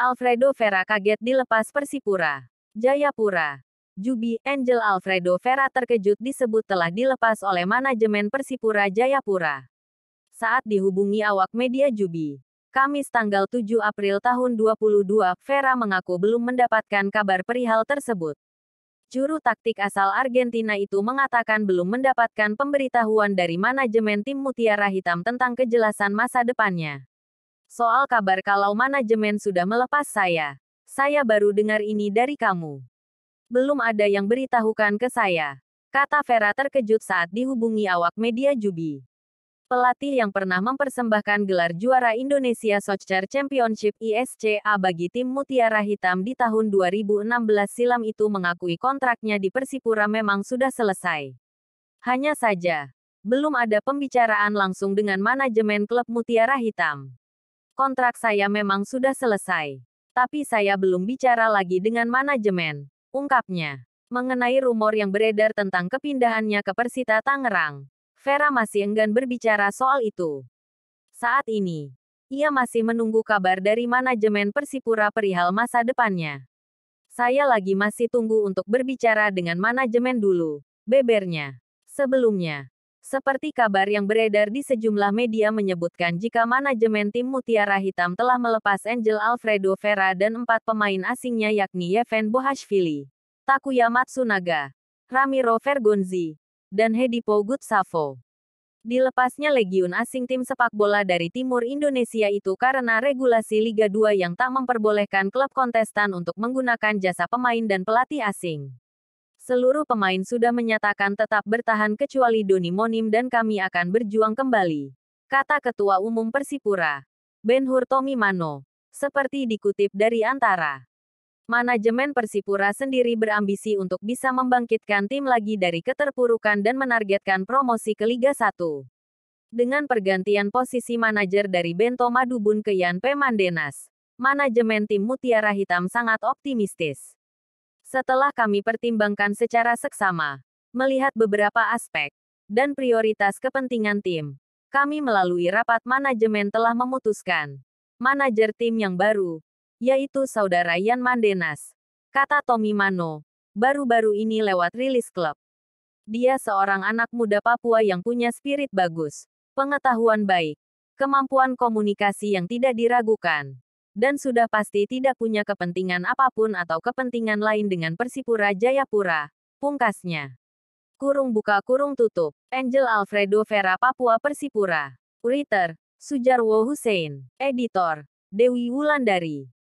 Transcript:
Alfredo Vera kaget dilepas Persipura. Jayapura. Jubi, Angel Alfredo Vera terkejut disebut telah dilepas oleh manajemen Persipura Jayapura. Saat dihubungi awak media Jubi, Kamis tanggal 7 April tahun 2022, Vera mengaku belum mendapatkan kabar perihal tersebut. Juru taktik asal Argentina itu mengatakan belum mendapatkan pemberitahuan dari manajemen tim Mutiara Hitam tentang kejelasan masa depannya. Soal kabar kalau manajemen sudah melepas saya, saya baru dengar ini dari kamu. Belum ada yang beritahukan ke saya, kata Vera terkejut saat dihubungi awak media Jubi pelatih yang pernah mempersembahkan gelar juara Indonesia Soccer Championship ISCA bagi tim Mutiara Hitam di tahun 2016 silam itu mengakui kontraknya di Persipura memang sudah selesai. Hanya saja, belum ada pembicaraan langsung dengan manajemen klub Mutiara Hitam. Kontrak saya memang sudah selesai, tapi saya belum bicara lagi dengan manajemen, ungkapnya. Mengenai rumor yang beredar tentang kepindahannya ke Persita Tangerang, Vera masih enggan berbicara soal itu. Saat ini, ia masih menunggu kabar dari manajemen Persipura perihal masa depannya. Saya lagi masih tunggu untuk berbicara dengan manajemen dulu, bebernya. Sebelumnya, seperti kabar yang beredar di sejumlah media menyebutkan jika manajemen tim Mutiara Hitam telah melepas Angel Alfredo Vera dan empat pemain asingnya yakni Yevhen Bohashvili, Takuya Matsunaga, Ramiro Vergonzi, dan Hedi Pogut Savo. Dilepasnya legiun asing tim sepak bola dari timur Indonesia itu karena regulasi Liga 2 yang tak memperbolehkan klub kontestan untuk menggunakan jasa pemain dan pelatih asing. Seluruh pemain sudah menyatakan tetap bertahan kecuali Doni Monim dan kami akan berjuang kembali. Kata Ketua Umum Persipura, Ben Hur Tomi Mano, seperti dikutip dari Antara manajemen Persipura sendiri berambisi untuk bisa membangkitkan tim lagi dari keterpurukan dan menargetkan promosi ke Liga 1. Dengan pergantian posisi manajer dari Bento Madubun ke Yan P. Mandenas, manajemen tim Mutiara Hitam sangat optimistis. Setelah kami pertimbangkan secara seksama, melihat beberapa aspek, dan prioritas kepentingan tim, kami melalui rapat manajemen telah memutuskan, manajer tim yang baru, yaitu saudara Yan Mandenas, kata Tommy Mano, baru-baru ini lewat rilis klub. Dia seorang anak muda Papua yang punya spirit bagus, pengetahuan baik, kemampuan komunikasi yang tidak diragukan, dan sudah pasti tidak punya kepentingan apapun atau kepentingan lain dengan Persipura Jayapura, pungkasnya. Kurung buka kurung tutup, Angel Alfredo Vera Papua Persipura. Uriter, Sujarwo Hussein, Editor, Dewi Wulandari.